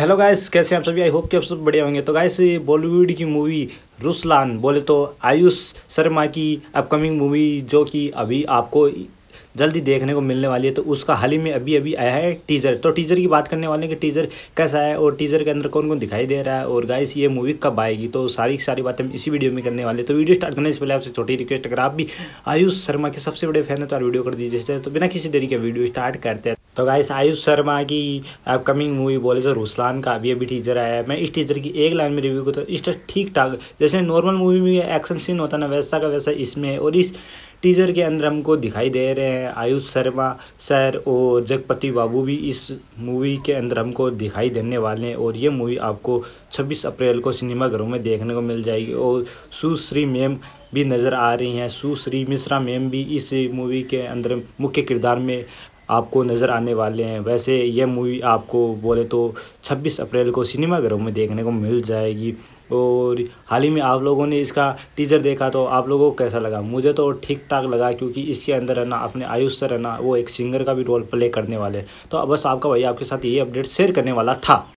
hello guys कैसे आप सभी आई होप कि आप सब बढ़िया होंगे तो गाइस बॉलीवुड की मूवी रुस्लान बोले तो आयुष शर्मा की अपकमिंग मूवी जो कि अभी आपको जल्दी देखने को मिलने वाली है तो उसका हाल ही में अभी अभी आया है टीजर तो टीजर की बात करने वाले हैं कि टीजर कैसा है और टीजर के अंदर कौन कौन दिखाई दे रहा है और गाइस ये मूवी कब आएगी तो सारी की सारी बातें हम इसी वीडियो में करने वाले तो वीडियो स्टार्ट करने से पहले आपसे छोटी रिक्वेस्ट अगर आप भी आयुष शर्मा के सबसे बड़े फैन है तो आप वीडियो कर दीजिए तो बिना किसी तरीके वीडियो स्टार्ट करते हैं तो गाइस आयुष शर्मा की अपकमिंग मूवी बोले तो रुस्लान का अभी अभी टीजर आया है मैं इस टीजर की एक लाइन में रिव्यू करता हूँ इस ठीक ठाक जैसे नॉर्मल मूवी में एक्शन सीन होता ना वैसा का वैसा इसमें है और इस टीजर के अंदर हमको दिखाई दे रहे हैं आयुष शर्मा सर और जगपति बाबू भी इस मूवी के अंदर हमको दिखाई देने वाले हैं और ये मूवी आपको छब्बीस अप्रैल को सिनेमाघरों में देखने को मिल जाएगी और सुश्री मैम भी नज़र आ रही हैं सुश्री मिश्रा मैम भी इस मूवी के अंदर मुख्य किरदार में आपको नज़र आने वाले हैं वैसे यह मूवी आपको बोले तो 26 अप्रैल को सिनेमाघरों में देखने को मिल जाएगी और हाल ही में आप लोगों ने इसका टीजर देखा तो आप लोगों को कैसा लगा मुझे तो ठीक ठाक लगा क्योंकि इसके अंदर है ना अपने आयुष सर है ना वो एक सिंगर का भी रोल प्ले करने वाले तो बस आपका भाई आपके साथ ये अपडेट शेयर करने वाला था